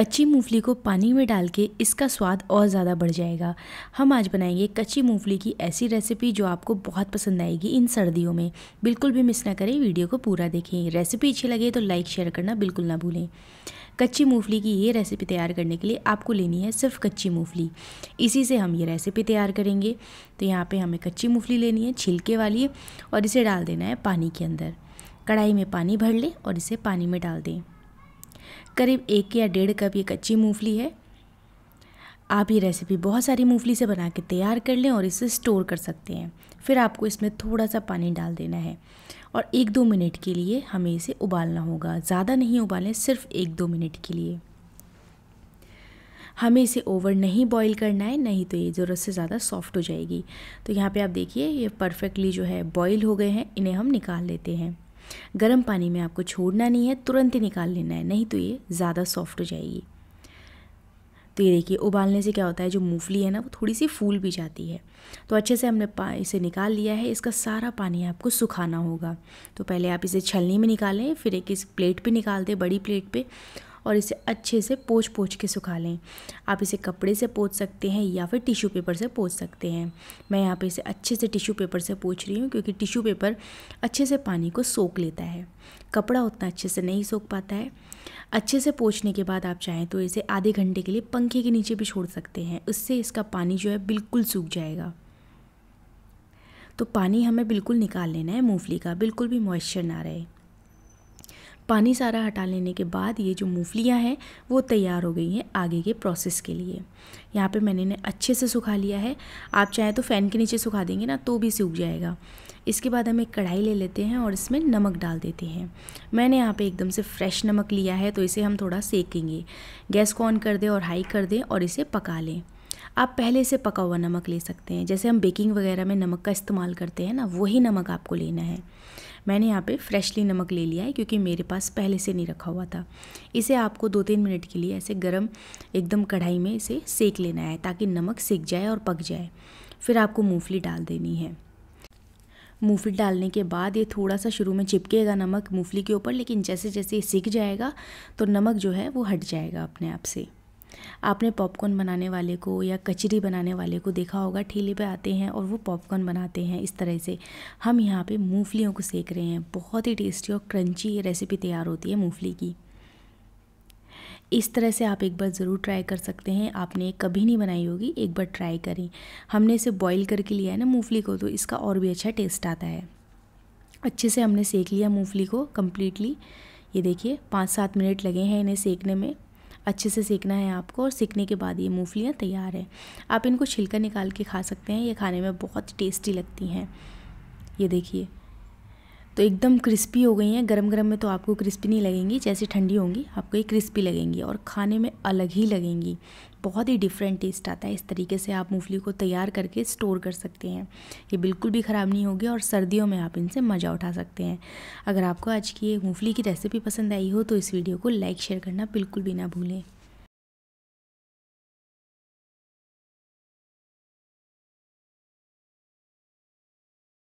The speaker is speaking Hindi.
कच्ची मूंगफली को पानी में डाल के इसका स्वाद और ज़्यादा बढ़ जाएगा हम आज बनाएंगे कच्ची मूंगफली की ऐसी रेसिपी जो आपको बहुत पसंद आएगी इन सर्दियों में बिल्कुल भी मिस ना करें वीडियो को पूरा देखें रेसिपी अच्छी लगे तो लाइक शेयर करना बिल्कुल ना भूलें कच्ची मूंगफली की ये रेसिपी तैयार करने के लिए आपको लेनी है सिर्फ कच्ची मूंगफली इसी से हम ये रेसिपी तैयार करेंगे तो यहाँ पे हमें कच्ची मूंगफली लेनी है छिलके वाली और इसे डाल देना है पानी के अंदर कढ़ाई में पानी भर लें और इसे पानी में डाल दें करीब एक या डेढ़ कप ये कच्ची मूंगफली है आप ये रेसिपी बहुत सारी मूंगफली से बना के तैयार कर लें और इसे स्टोर कर सकते हैं फिर आपको इसमें थोड़ा सा पानी डाल देना है और एक दो मिनट के लिए हमें इसे उबालना होगा ज़्यादा नहीं उबालें सिर्फ एक दो मिनट के लिए हमें इसे ओवर नहीं बॉईल करना है नहीं तो ये ज़रूरत से ज़्यादा सॉफ्ट हो जाएगी तो यहाँ पे आप देखिए ये परफेक्टली जो है बॉईल हो गए हैं इन्हें हम निकाल लेते हैं गर्म पानी में आपको छोड़ना नहीं है तुरंत ही निकाल लेना है नहीं तो ये ज़्यादा सॉफ्ट हो जाएगी तो ये देखिए उबालने से क्या होता है जो मूंगफली है ना वो थोड़ी सी फूल भी जाती है तो अच्छे से हमने इसे निकाल लिया है इसका सारा पानी आपको सुखाना होगा तो पहले आप इसे छलनी में निकालें फिर एक इस प्लेट पे निकाल दें बड़ी प्लेट पे और इसे अच्छे से पोछ पोछ के सुखा लें आप इसे कपड़े से पोछ सकते हैं या फिर टिश्यू पेपर से पोछ सकते हैं मैं यहाँ पे इसे अच्छे से टिश्यू पेपर से पोछ रही हूँ क्योंकि टिश्यू पेपर अच्छे से पानी को सोख लेता है कपड़ा उतना अच्छे से नहीं सोख पाता है अच्छे से पोछने के बाद आप चाहें तो इसे आधे घंटे के लिए पंखे के नीचे भी छोड़ सकते हैं उससे इसका पानी जो है बिल्कुल सूख जाएगा तो पानी हमें बिल्कुल निकाल लेना है मूंगफली का बिल्कुल भी मॉइस्चर ना रहे पानी सारा हटा लेने के बाद ये जो मूंगफलियाँ हैं वो तैयार हो गई हैं आगे के प्रोसेस के लिए यहाँ पे मैंने इन्हें अच्छे से सुखा लिया है आप चाहें तो फ़ैन के नीचे सुखा देंगे ना तो भी सूख जाएगा इसके बाद हम एक कढ़ाई ले लेते हैं और इसमें नमक डाल देते हैं मैंने यहाँ पे एकदम से फ्रेश नमक लिया है तो इसे हम थोड़ा सेकेंगे गैस को ऑन कर दें और हाई कर दें और इसे पका लें आप पहले से पका हुआ नमक ले सकते हैं जैसे हम बेकिंग वगैरह में नमक का इस्तेमाल करते हैं ना वही नमक आपको लेना है मैंने यहाँ पे फ्रेशली नमक ले लिया है क्योंकि मेरे पास पहले से नहीं रखा हुआ था इसे आपको दो तीन मिनट के लिए ऐसे गर्म एकदम कढ़ाई में इसे सेक लेना है ताकि नमक सेक जाए और पक जाए फिर आपको मूँगफली डाल देनी है मूँगफली डालने के बाद ये थोड़ा सा शुरू में चिपकेगा नमक मूँगफली के ऊपर लेकिन जैसे जैसे ये सीख जाएगा तो नमक जो है वो हट जाएगा अपने आप से आपने पॉपकॉर्न बनाने वाले को या कचरी बनाने वाले को देखा होगा ठेले पे आते हैं और वो पॉपकॉर्न बनाते हैं इस तरह से हम यहाँ पे मूंगफलियों को सेक रहे हैं बहुत ही टेस्टी और क्रंची ये रेसिपी तैयार होती है मूंगफली की इस तरह से आप एक बार ज़रूर ट्राई कर सकते हैं आपने कभी नहीं बनाई होगी एक बार ट्राई करें हमने इसे बॉयल करके लिया है ना मूँगफली को तो इसका और भी अच्छा टेस्ट आता है अच्छे से हमने सेक लिया मूंगफली को कम्प्लीटली ये देखिए पाँच सात मिनट लगे हैं इन्हें सेकने में अच्छे से सीखना है आपको और सीखने के बाद ये मूँगफलियाँ तैयार हैं आप इनको छिलका निकाल के खा सकते हैं ये खाने में बहुत टेस्टी लगती हैं ये देखिए तो एकदम क्रिस्पी हो गई हैं गरम गरम में तो आपको क्रिस्पी नहीं लगेंगी जैसे ठंडी होंगी आपको ये क्रिस्पी लगेंगी और खाने में अलग ही लगेंगी बहुत ही डिफरेंट टेस्ट आता है इस तरीके से आप मूंगफली को तैयार करके स्टोर कर सकते हैं ये बिल्कुल भी ख़राब नहीं होगी और सर्दियों में आप इनसे मज़ा उठा सकते हैं अगर आपको आज की ये मूँगफली की रेसिपी पसंद आई हो तो इस वीडियो को लाइक शेयर करना बिल्कुल भी ना भूलें